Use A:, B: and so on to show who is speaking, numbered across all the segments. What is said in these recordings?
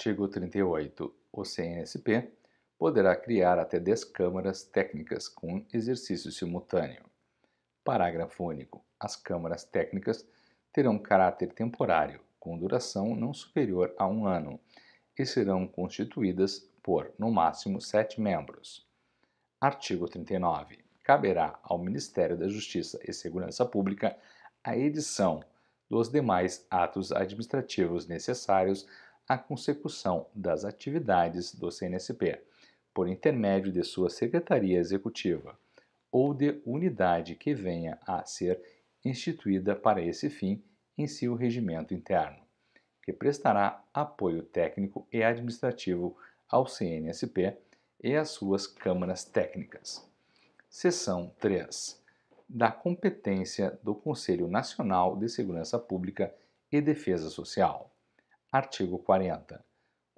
A: Artigo 38. O CNSP poderá criar até 10 câmaras técnicas com exercício simultâneo. Parágrafo único. As câmaras técnicas terão caráter temporário, com duração não superior a um ano, e serão constituídas por, no máximo, sete membros. Artigo 39. Caberá ao Ministério da Justiça e Segurança Pública a edição dos demais atos administrativos necessários a consecução das atividades do CNSP, por intermédio de sua Secretaria Executiva, ou de unidade que venha a ser instituída para esse fim em seu regimento interno, que prestará apoio técnico e administrativo ao CNSP e às suas câmaras técnicas. Seção 3. Da competência do Conselho Nacional de Segurança Pública e Defesa Social. Artigo 40.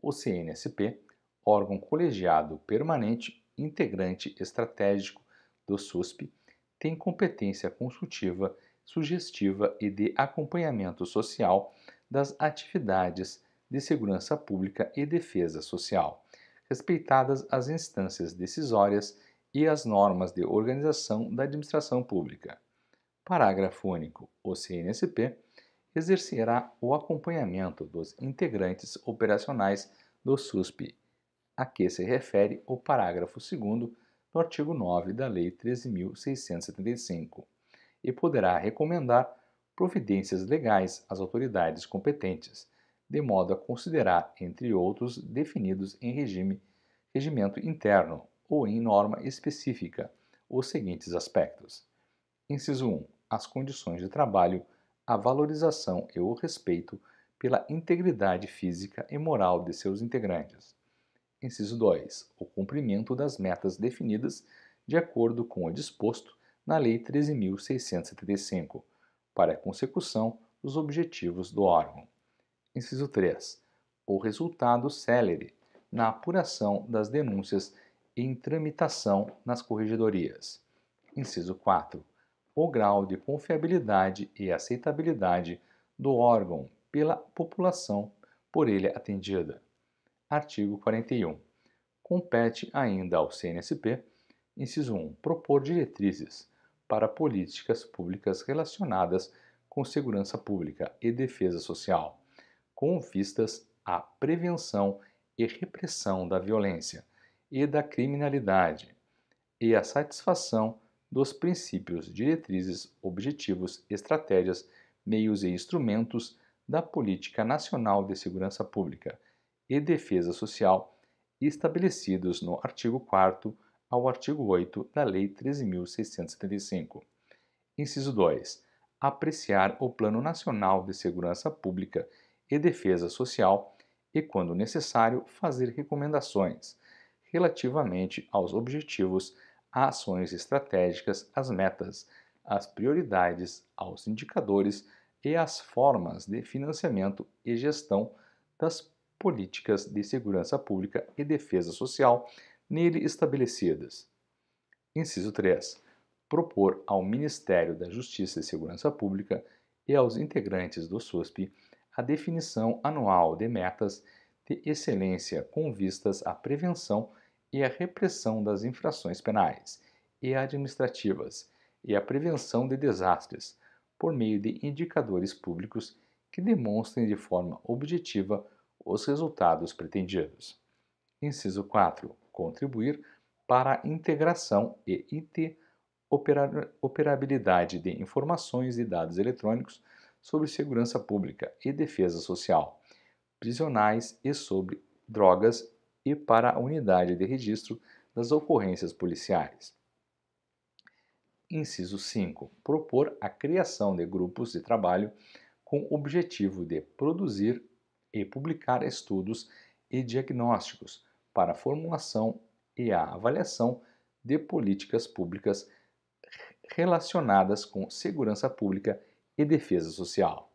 A: O CNSP, órgão colegiado permanente, integrante estratégico do SUSP, tem competência consultiva, sugestiva e de acompanhamento social das atividades de segurança pública e defesa social, respeitadas as instâncias decisórias e as normas de organização da administração pública. Parágrafo único. O CNSP exercerá o acompanhamento dos integrantes operacionais do SUSP, a que se refere o parágrafo 2 do artigo 9 da Lei 13.675, e poderá recomendar providências legais às autoridades competentes, de modo a considerar, entre outros, definidos em regime, regimento interno ou em norma específica, os seguintes aspectos: inciso 1, as condições de trabalho a valorização e o respeito pela integridade física e moral de seus integrantes. Inciso 2. O cumprimento das metas definidas de acordo com o disposto na Lei 13.675, para a consecução dos objetivos do órgão. Inciso 3. O resultado célere na apuração das denúncias em tramitação nas corregedorias. Inciso 4 o grau de confiabilidade e aceitabilidade do órgão pela população por ele atendida. Artigo 41. Compete ainda ao CNSP, inciso 1, propor diretrizes para políticas públicas relacionadas com segurança pública e defesa social, com vistas à prevenção e repressão da violência e da criminalidade e à satisfação dos princípios, diretrizes, objetivos, estratégias, meios e instrumentos da Política Nacional de Segurança Pública e Defesa Social, estabelecidos no artigo 4 ao artigo 8 da Lei 13.675. Inciso 2. Apreciar o Plano Nacional de Segurança Pública e Defesa Social e, quando necessário, fazer recomendações relativamente aos objetivos ações estratégicas, as metas, as prioridades, aos indicadores e as formas de financiamento e gestão das políticas de segurança pública e defesa social nele estabelecidas. Inciso 3. Propor ao Ministério da Justiça e Segurança Pública e aos integrantes do SUSP a definição anual de metas de excelência com vistas à prevenção e a repressão das infrações penais e administrativas e a prevenção de desastres por meio de indicadores públicos que demonstrem de forma objetiva os resultados pretendidos. Inciso 4. Contribuir para a integração e interoperabilidade de informações e dados eletrônicos sobre segurança pública e defesa social, prisionais e sobre drogas e para a unidade de registro das ocorrências policiais. Inciso 5. Propor a criação de grupos de trabalho com o objetivo de produzir e publicar estudos e diagnósticos para a formulação e a avaliação de políticas públicas relacionadas com segurança pública e defesa social.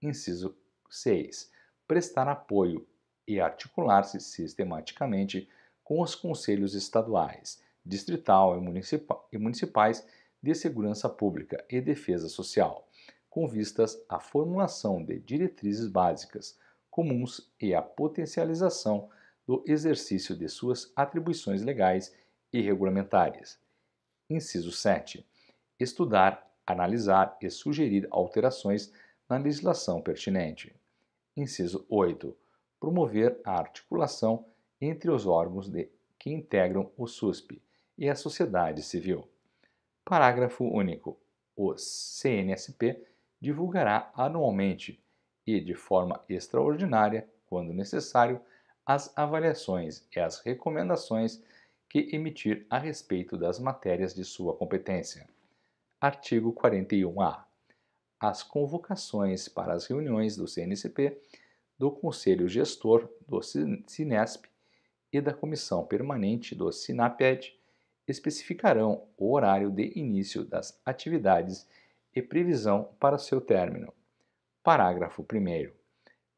A: Inciso 6. Prestar apoio e articular-se sistematicamente com os conselhos estaduais, distrital e, municipa e municipais de segurança pública e defesa social, com vistas à formulação de diretrizes básicas comuns e à potencialização do exercício de suas atribuições legais e regulamentares. Inciso 7. Estudar, analisar e sugerir alterações na legislação pertinente. Inciso 8 promover a articulação entre os órgãos de, que integram o SUSP e a sociedade civil. Parágrafo único. O CNSP divulgará anualmente e de forma extraordinária, quando necessário, as avaliações e as recomendações que emitir a respeito das matérias de sua competência. Artigo 41-A. As convocações para as reuniões do CNSP do Conselho Gestor do Sinesp e da Comissão Permanente do Sinaped especificarão o horário de início das atividades e previsão para seu término. Parágrafo 1.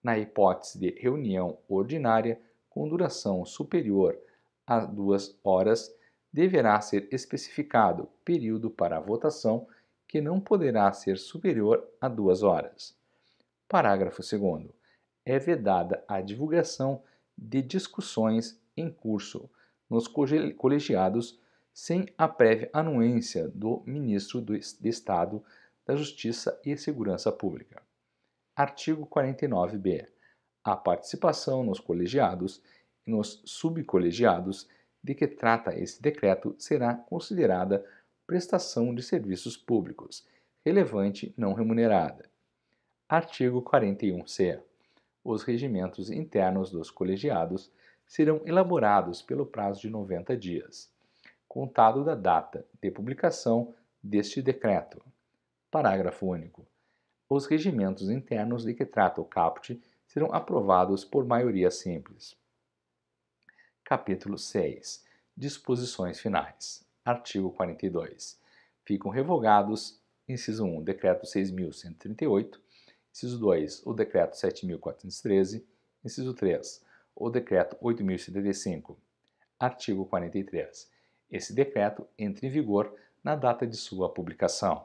A: Na hipótese de reunião ordinária com duração superior a duas horas, deverá ser especificado período para a votação que não poderá ser superior a duas horas. Parágrafo 2 é vedada a divulgação de discussões em curso nos colegiados sem a prévia anuência do Ministro do Estado da Justiça e Segurança Pública. Artigo 49b. A participação nos colegiados e nos subcolegiados de que trata esse decreto será considerada prestação de serviços públicos, relevante não remunerada. Artigo 41c os regimentos internos dos colegiados serão elaborados pelo prazo de 90 dias, contado da data de publicação deste decreto. Parágrafo único. Os regimentos internos de que trata o caput serão aprovados por maioria simples. Capítulo 6. Disposições finais. Artigo 42. Ficam revogados, inciso 1, decreto 6138 Inciso 2. O decreto 7.413. Inciso 3. O decreto 8.075. Artigo 43. Esse decreto entra em vigor na data de sua publicação.